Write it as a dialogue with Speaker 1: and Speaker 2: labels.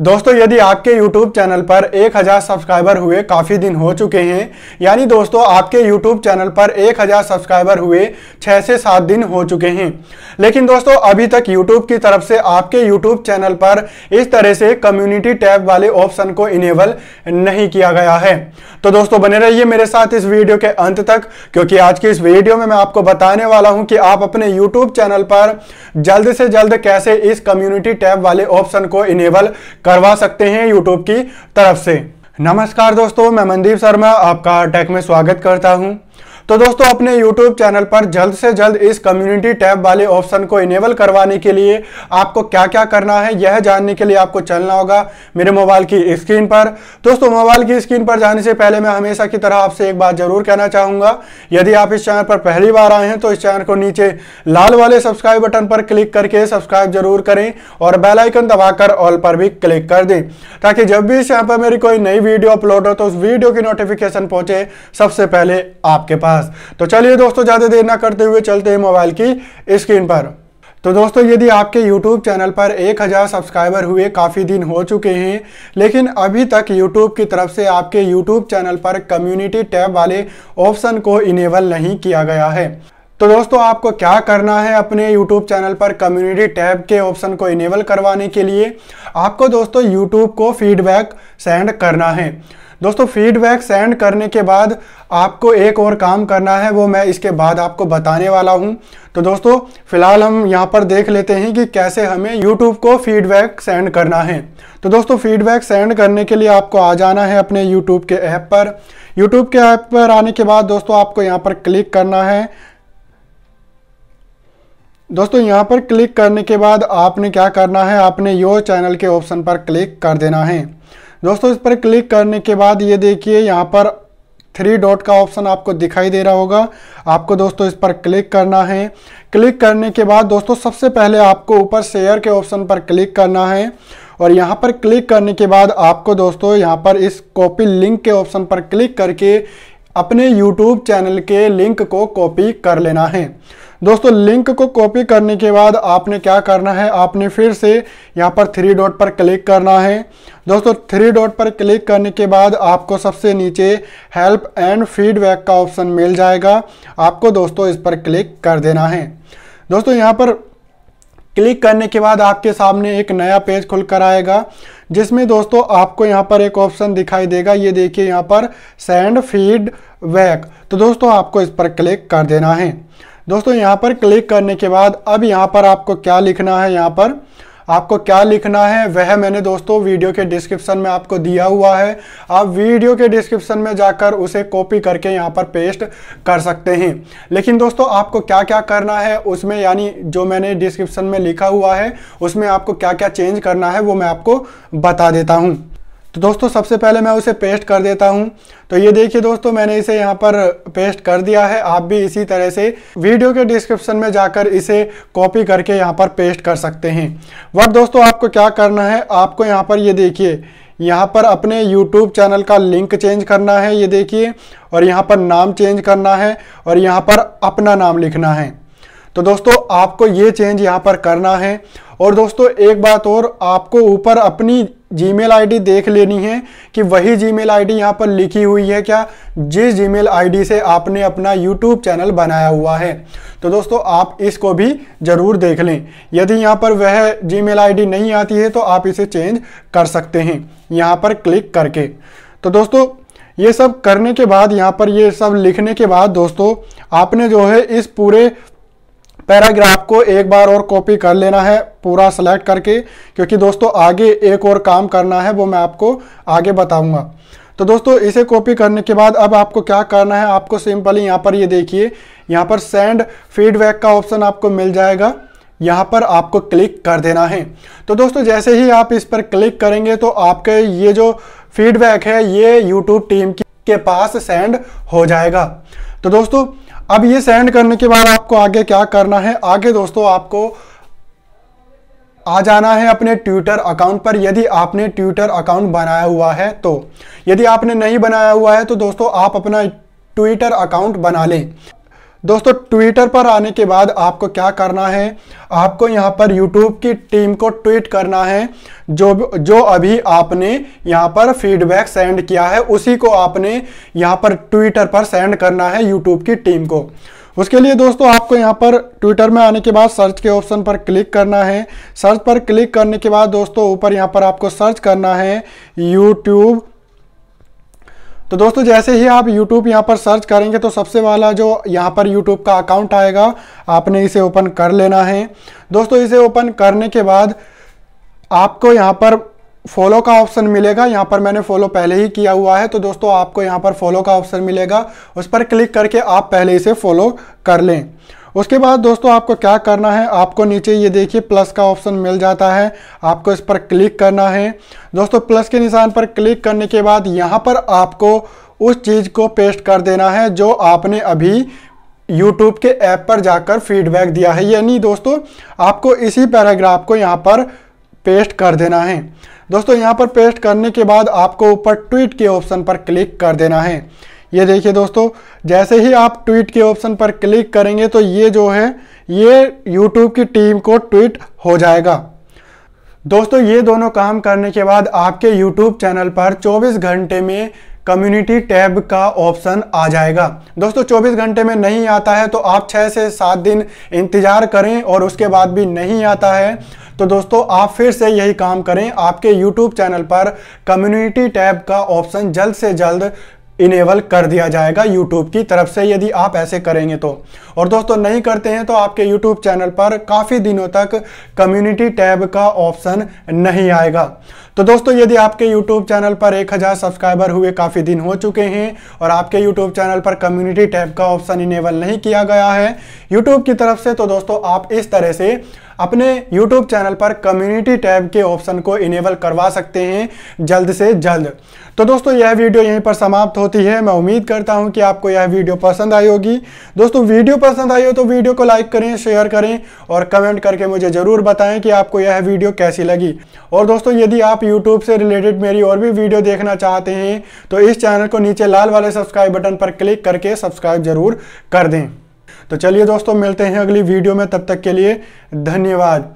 Speaker 1: दोस्तों यदि आपके YouTube चैनल पर 1000 सब्सक्राइबर हुए काफ़ी दिन हो चुके हैं यानी दोस्तों आपके YouTube चैनल पर 1000 सब्सक्राइबर हुए 6 से 7 दिन हो चुके हैं लेकिन दोस्तों अभी तक YouTube की तरफ से आपके YouTube चैनल पर इस तरह से कम्युनिटी टैब वाले ऑप्शन को इनेबल नहीं किया गया है तो दोस्तों बने रहिए मेरे साथ इस वीडियो के अंत तक क्योंकि आज की इस वीडियो में मैं आपको बताने वाला हूं कि आप अपने यूट्यूब चैनल पर जल्द से जल्द कैसे इस कम्युनिटी टैब वाले ऑप्शन को इनेबल करवा सकते हैं यूट्यूब की तरफ से नमस्कार दोस्तों मैं मनदीप शर्मा आपका टेक में स्वागत करता हूँ तो दोस्तों अपने यूट्यूब चैनल पर जल्द से जल्द इस कम्युनिटी टैब वाले ऑप्शन को इनेबल करवाने के लिए आपको क्या क्या करना है यह जानने के लिए आपको चलना होगा मेरे मोबाइल की स्क्रीन पर दोस्तों मोबाइल की स्क्रीन पर जाने से पहले मैं हमेशा की तरह आपसे एक बात जरूर कहना चाहूंगा यदि आप इस चैनल पर पहली बार आए हैं तो इस चैनल को नीचे लाल वाले सब्सक्राइब बटन पर क्लिक करके सब्सक्राइब जरूर करें और बेलाइकन दबाकर ऑल पर भी क्लिक कर दें ताकि जब भी इस चैनल पर मेरी कोई नई वीडियो अपलोड हो तो उस वीडियो की नोटिफिकेशन पहुंचे सबसे पहले आपके पास पास तो चलिए दोस्तों ज़्यादा देर ना करते हुए चलते हैं मोबाइल की स्क्रीन पर तो दोस्तों यदि आपके YouTube चैनल पर 1000 सब्सक्राइबर हुए काफ़ी दिन हो चुके हैं लेकिन अभी तक YouTube की तरफ से आपके YouTube चैनल पर कम्युनिटी टैब वाले ऑप्शन को इनेबल नहीं किया गया है तो दोस्तों आपको क्या करना है अपने YouTube चैनल पर कम्युनिटी टैब के ऑप्शन को इनेबल करवाने के लिए आपको दोस्तों YouTube को फीडबैक सेंड करना है दोस्तों फीडबैक सेंड करने के बाद आपको एक और काम करना है वो मैं इसके बाद आपको बताने वाला हूँ तो दोस्तों फिलहाल हम यहाँ पर देख लेते हैं कि कैसे हमें यूट्यूब को फीडबैक सेंड करना है तो दोस्तों फीडबैक सेंड करने के लिए आपको आ जाना है अपने यूट्यूब के ऐप पर यूट्यूब के ऐप पर आने के बाद दोस्तों आपको यहाँ पर क्लिक करना है दोस्तों यहाँ पर क्लिक करने के बाद आपने क्या करना है आपने यो चैनल के ऑप्शन पर क्लिक कर देना है दोस्तों इस पर क्लिक करने के बाद ये देखिए यहाँ पर थ्री डॉट का ऑप्शन आपको दिखाई दे रहा होगा आपको दोस्तों इस पर क्लिक करना है क्लिक करने के बाद दोस्तों सबसे पहले आपको ऊपर शेयर के ऑप्शन पर क्लिक करना है और यहाँ पर क्लिक करने के बाद आपको दोस्तों यहाँ पर इस कॉपी लिंक के ऑप्शन पर क्लिक करके अपने यूट्यूब चैनल के लिंक को कॉपी कर लेना है दोस्तों लिंक को कॉपी करने के बाद आपने क्या करना है आपने फिर से यहाँ पर थ्री डॉट पर क्लिक करना है दोस्तों थ्री डॉट पर क्लिक करने के बाद आपको सबसे नीचे हेल्प एंड फीडबैक का ऑप्शन मिल जाएगा आपको दोस्तों इस पर क्लिक कर देना है दोस्तों यहाँ पर क्लिक करने के बाद आपके सामने एक नया पेज खुल कर आएगा जिसमें दोस्तों आपको यहाँ पर एक ऑप्शन दिखाई देगा ये देखिए यहाँ पर सेंड फीड बैक तो दोस्तों आपको इस पर क्लिक कर देना है दोस्तों यहाँ पर क्लिक करने के बाद अब यहाँ पर आपको क्या लिखना है यहाँ पर आपको क्या लिखना है वह मैंने दोस्तों वीडियो के डिस्क्रिप्शन में आपको दिया हुआ है आप वीडियो के डिस्क्रिप्शन में जाकर उसे कॉपी करके यहाँ पर पेस्ट कर सकते हैं लेकिन दोस्तों आपको क्या क्या करना है उसमें यानी जो मैंने डिस्क्रिप्शन में लिखा हुआ है उसमें आपको क्या क्या चेंज करना है वो मैं आपको बता देता हूँ तो दोस्तों सबसे पहले मैं उसे पेस्ट कर देता हूं तो ये देखिए दोस्तों मैंने इसे यहाँ पर पेस्ट कर दिया है आप भी इसी तरह से वीडियो के डिस्क्रिप्शन में जाकर इसे कॉपी करके यहाँ पर पेस्ट कर सकते हैं बट दोस्तों आपको क्या करना है आपको यहाँ पर ये यह देखिए यहाँ पर अपने YouTube चैनल का लिंक चेंज करना है ये देखिए और यहाँ पर नाम चेंज करना है और यहाँ पर अपना नाम लिखना है तो दोस्तों आपको ये चेंज यहाँ पर करना है और दोस्तों एक बात और आपको ऊपर अपनी जीमेल आईडी देख लेनी है कि वही जीमेल आईडी यहाँ पर लिखी हुई है क्या जिस जीमेल आईडी से आपने अपना यूट्यूब चैनल बनाया हुआ है तो दोस्तों आप इसको भी ज़रूर देख लें यदि यहाँ पर वह जीमेल आईडी नहीं आती है तो आप इसे चेंज कर सकते हैं यहाँ पर क्लिक करके तो दोस्तों ये सब करने के बाद यहाँ पर ये सब लिखने के बाद दोस्तों आपने जो है इस पूरे पैराग्राफ को एक बार और कॉपी कर लेना है पूरा सेलेक्ट करके क्योंकि दोस्तों आगे एक और काम करना है वो मैं आपको आगे बताऊंगा तो दोस्तों इसे कॉपी करने के बाद अब आपको क्या करना है आपको सिंपली यहाँ पर ये यह देखिए यहाँ पर सेंड फीडबैक का ऑप्शन आपको मिल जाएगा यहाँ पर आपको क्लिक कर देना है तो दोस्तों जैसे ही आप इस पर क्लिक करेंगे तो आपके ये जो फीडबैक है ये यूट्यूब टीम के पास सेंड हो जाएगा तो दोस्तों अब ये सेंड करने के बाद आपको आगे क्या करना है आगे दोस्तों आपको आ जाना है अपने ट्विटर अकाउंट पर यदि आपने ट्विटर अकाउंट बनाया हुआ है तो यदि आपने नहीं बनाया हुआ है तो दोस्तों आप अपना ट्विटर अकाउंट बना लें दोस्तों ट्विटर पर आने के बाद आपको क्या करना है आपको यहाँ पर यूट्यूब की टीम को ट्वीट करना है जो जो अभी आपने यहाँ पर फीडबैक सेंड किया है उसी को आपने यहाँ पर ट्विटर पर सेंड करना है यूट्यूब की टीम को उसके लिए दोस्तों आपको यहाँ पर ट्विटर में आने के बाद सर्च के ऑप्शन पर क्लिक करना है सर्च पर क्लिक करने के बाद दोस्तों ऊपर यहाँ पर आपको सर्च करना है यूट्यूब तो दोस्तों जैसे ही आप YouTube यहाँ पर सर्च करेंगे तो सबसे वाला जो यहाँ पर YouTube का अकाउंट आएगा आपने इसे ओपन कर लेना है दोस्तों इसे ओपन करने के बाद आपको यहाँ पर फॉलो का ऑप्शन मिलेगा यहाँ पर मैंने फॉलो पहले ही किया हुआ है तो दोस्तों आपको यहाँ पर फॉलो का ऑप्शन मिलेगा उस पर क्लिक करके आप पहले इसे फॉलो कर लें उसके बाद दोस्तों आपको क्या करना है आपको नीचे ये देखिए प्लस का ऑप्शन मिल जाता है आपको इस पर क्लिक करना है दोस्तों प्लस के निशान पर क्लिक करने के बाद यहाँ पर आपको उस चीज़ को पेस्ट कर देना है जो आपने अभी यूट्यूब के ऐप पर जाकर फीडबैक दिया है यानी दोस्तों आपको इसी पैराग्राफ को यहाँ पर पेस्ट कर देना है दोस्तों यहाँ पर पेस्ट करने के बाद आपको ऊपर ट्वीट के ऑप्शन पर क्लिक कर देना है ये देखिए दोस्तों जैसे ही आप ट्वीट के ऑप्शन पर क्लिक करेंगे तो ये जो है ये यूट्यूब की टीम को ट्वीट हो जाएगा दोस्तों ये दोनों काम करने के बाद आपके YouTube चैनल पर 24 घंटे में कम्युनिटी टैब का ऑप्शन आ जाएगा दोस्तों 24 घंटे में नहीं आता है तो आप 6 से 7 दिन इंतज़ार करें और उसके बाद भी नहीं आता है तो दोस्तों आप फिर से यही काम करें आपके YouTube चैनल पर कम्युनिटी टैब का ऑप्शन जल्द से जल्द इनेबल कर दिया जाएगा यूट्यूब की तरफ से यदि आप ऐसे करेंगे तो और दोस्तों नहीं करते हैं तो आपके यूट्यूब चैनल पर काफ़ी दिनों तक कम्युनिटी टैब का ऑप्शन नहीं आएगा तो दोस्तों यदि आपके YouTube चैनल पर 1000 सब्सक्राइबर हुए काफ़ी दिन हो चुके हैं और आपके YouTube चैनल पर कम्युनिटी टैब का ऑप्शन इनेबल नहीं किया गया है YouTube की तरफ से तो दोस्तों आप इस तरह से अपने YouTube चैनल पर कम्युनिटी टैब के ऑप्शन को इनेबल करवा सकते हैं जल्द से जल्द तो दोस्तों यह वीडियो यहीं पर समाप्त होती है मैं उम्मीद करता हूं कि आपको यह वीडियो पसंद आई होगी दोस्तों वीडियो पसंद आई हो तो वीडियो को लाइक करें शेयर करें और कमेंट करके मुझे ज़रूर बताएं कि आपको यह वीडियो कैसी लगी और दोस्तों यदि आप यूट्यूब से रिलेटेड मेरी और भी वीडियो देखना चाहते हैं तो इस चैनल को नीचे लाल वाले सब्सक्राइब बटन पर क्लिक करके सब्सक्राइब जरूर कर दें तो चलिए दोस्तों मिलते हैं अगली वीडियो में तब तक के लिए धन्यवाद